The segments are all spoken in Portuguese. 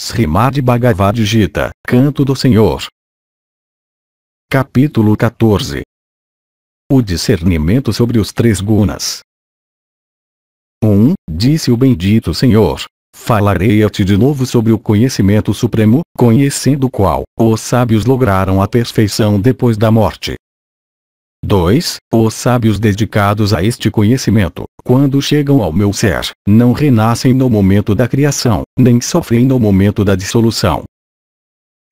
Srimad Bhagavad Gita, Canto do Senhor. Capítulo 14 O discernimento sobre os três gunas. 1. Um, disse o bendito Senhor. Falarei a ti de novo sobre o conhecimento supremo, conhecendo o qual os sábios lograram a perfeição depois da morte. 2. Os sábios dedicados a este conhecimento, quando chegam ao meu ser, não renascem no momento da criação, nem sofrem no momento da dissolução.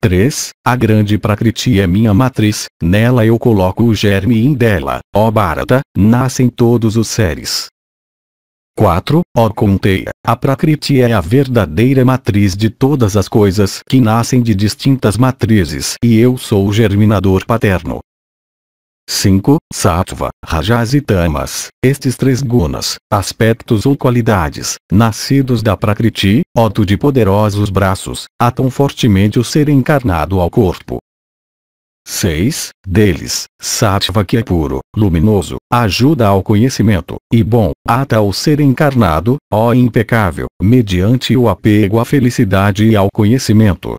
3. A grande Prakriti é minha matriz, nela eu coloco o germe em dela, ó Bharata, nascem todos os seres. 4. Ó Conteia, a Prakriti é a verdadeira matriz de todas as coisas que nascem de distintas matrizes e eu sou o germinador paterno, 5. Sattva, Rajas e Tamas, estes três gunas, aspectos ou qualidades, nascidos da Prakriti, oto de poderosos braços, atam fortemente o ser encarnado ao corpo. 6. Deles, Sattva que é puro, luminoso, ajuda ao conhecimento, e bom, ata ao ser encarnado, ó impecável, mediante o apego à felicidade e ao conhecimento.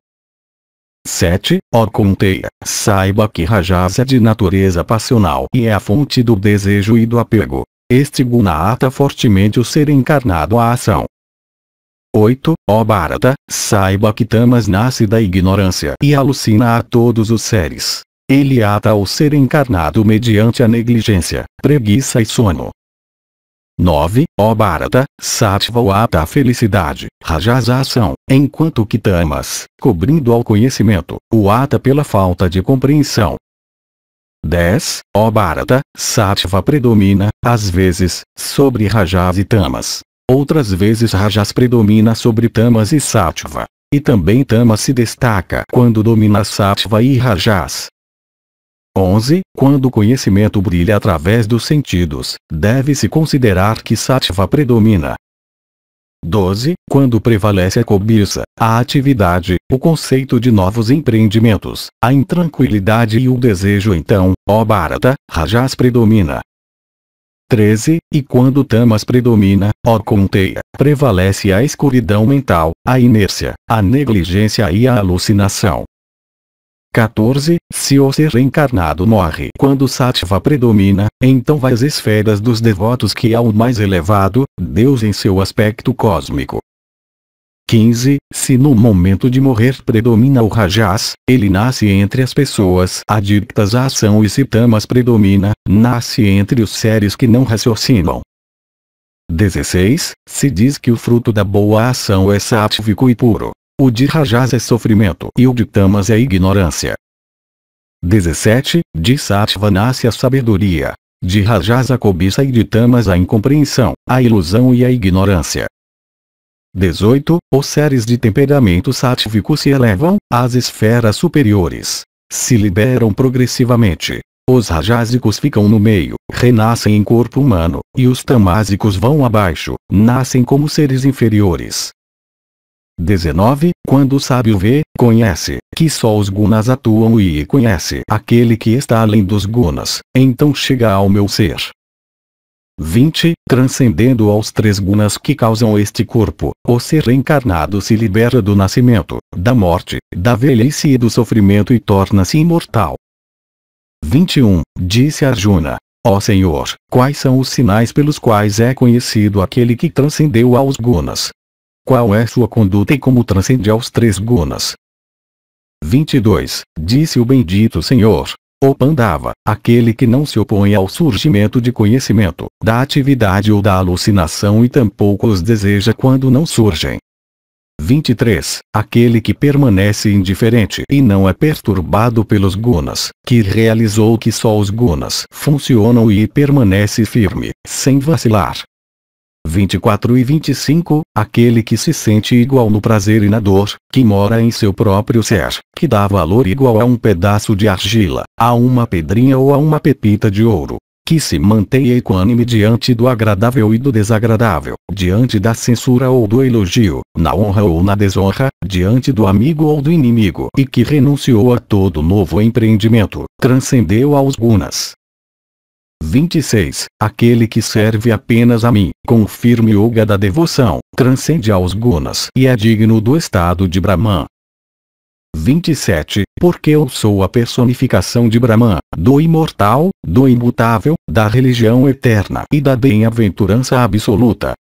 7. Ó Conteia, saiba que Rajas é de natureza passional e é a fonte do desejo e do apego. Este guna ata fortemente o ser encarnado à ação. 8. Ó Bharata, saiba que Tamas nasce da ignorância e alucina a todos os seres. Ele ata o ser encarnado mediante a negligência, preguiça e sono. 9. Ó Bharata, Sattva o ata felicidade, Rajas a ação, enquanto que Tamas, cobrindo ao conhecimento, o ata pela falta de compreensão. 10. Ó Bharata, Sattva predomina, às vezes, sobre Rajas e Tamas. Outras vezes Rajas predomina sobre Tamas e Sattva. E também Tamas se destaca quando domina Sattva e Rajas. 11. Quando o conhecimento brilha através dos sentidos, deve-se considerar que sattva predomina. 12. Quando prevalece a cobiça, a atividade, o conceito de novos empreendimentos, a intranquilidade e o desejo então, ó Bharata, Rajas predomina. 13. E quando Tamas predomina, ó Conteia, prevalece a escuridão mental, a inércia, a negligência e a alucinação. 14. Se o ser reencarnado morre quando Sattva predomina, então vai às esferas dos devotos que há é o mais elevado, Deus em seu aspecto cósmico. 15. Se no momento de morrer predomina o Rajas, ele nasce entre as pessoas adictas à ação e se Tamas predomina, nasce entre os seres que não raciocinam. 16. Se diz que o fruto da boa ação é sátvico e puro, o de Rajas é sofrimento e o de Tamas é ignorância. 17. De Sattva nasce a sabedoria. De Rajas a cobiça e de Tamas a incompreensão, a ilusão e a ignorância. 18. Os seres de temperamento sátvico se elevam às esferas superiores. Se liberam progressivamente. Os rajásicos ficam no meio, renascem em corpo humano, e os tamásicos vão abaixo, nascem como seres inferiores. 19. Quando o sábio vê, conhece, que só os gunas atuam e conhece aquele que está além dos gunas, então chega ao meu ser. 20. Transcendendo aos três gunas que causam este corpo, o ser encarnado se libera do nascimento, da morte, da velhice e do sofrimento e torna-se imortal. 21. Disse Arjuna. Ó Senhor, quais são os sinais pelos quais é conhecido aquele que transcendeu aos gunas, qual é sua conduta e como transcende aos três gunas. 22. Disse o bendito Senhor, o Pandava, aquele que não se opõe ao surgimento de conhecimento, da atividade ou da alucinação e tampouco os deseja quando não surgem. 23. Aquele que permanece indiferente e não é perturbado pelos gunas, que realizou que só os gunas funcionam e permanece firme, sem vacilar, 24 e 25, aquele que se sente igual no prazer e na dor, que mora em seu próprio ser, que dá valor igual a um pedaço de argila, a uma pedrinha ou a uma pepita de ouro, que se mantém equânime diante do agradável e do desagradável, diante da censura ou do elogio, na honra ou na desonra, diante do amigo ou do inimigo, e que renunciou a todo novo empreendimento, transcendeu aos gunas, 26. Aquele que serve apenas a mim, com o firme yoga da devoção, transcende aos gunas e é digno do estado de Brahman. 27. Porque eu sou a personificação de Brahman, do imortal, do imutável, da religião eterna e da bem-aventurança absoluta.